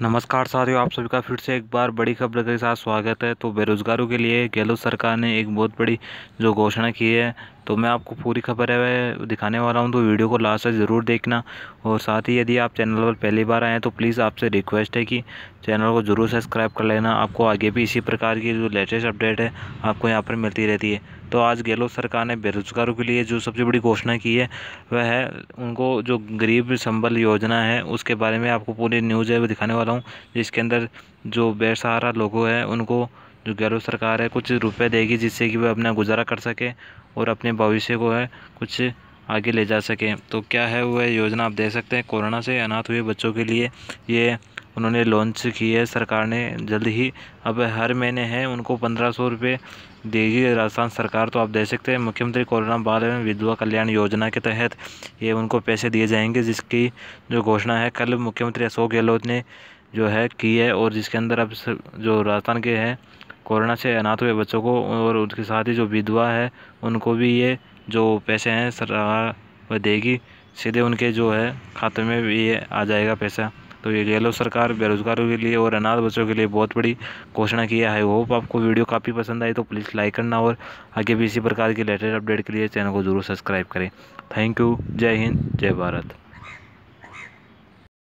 नमस्कार साथियों आप सभी का फिर से एक बार बड़ी खबर के साथ स्वागत है तो बेरोज़गारों के लिए गहलोत सरकार ने एक बहुत बड़ी जो घोषणा की है तो मैं आपको पूरी खबर है दिखाने वाला हूँ तो वीडियो को लास्ट तक ज़रूर देखना और साथ ही यदि आप चैनल पर पहली बार आए हैं तो प्लीज़ आपसे रिक्वेस्ट है कि चैनल को ज़रूर सब्सक्राइब कर लेना आपको आगे भी इसी प्रकार की जो लेटेस्ट अपडेट है आपको यहाँ पर मिलती रहती है तो आज गहलोत सरकार ने बेरोजगारों के लिए जो सबसे बड़ी घोषणा की है वह है उनको जो गरीब संबल योजना है उसके बारे में आपको पूरी न्यूज़ है वो दिखाने वाला हूँ जिसके अंदर जो बेसहारा लोगों है उनको जो गैरो सरकार है कुछ रुपए देगी जिससे कि वह अपना गुजारा कर सके और अपने भविष्य को है कुछ आगे ले जा सकें तो क्या है वह योजना आप देख सकते हैं कोरोना से अनाथ हुए बच्चों के लिए ये उन्होंने लॉन्च की है सरकार ने जल्द ही अब हर महीने है उनको पंद्रह सौ रुपये देगी राजस्थान सरकार तो आप देख सकते हैं मुख्यमंत्री कोरोना बाल एवं विधवा कल्याण योजना के तहत ये उनको पैसे दिए जाएंगे जिसकी जो घोषणा है कल मुख्यमंत्री अशोक गहलोत ने जो है की है और जिसके अंदर अब जो राजस्थान के हैं कोरोना से अनाथ हुए बच्चों को और उनके साथ ही जो विधवा है उनको भी ये जो पैसे हैं सरकार वह देगी सीधे उनके जो है खाते में भी ये आ जाएगा पैसा तो ये गहलोत सरकार बेरोज़गारों के लिए और अनाथ बच्चों के लिए बहुत बड़ी घोषणा की है आई होप आपको वीडियो काफ़ी पसंद आई तो प्लीज़ लाइक करना और आगे भी इसी प्रकार के लेटेस्ट अपडेट के लिए चैनल को ज़रूर सब्सक्राइब करें थैंक यू जय हिंद जय भारत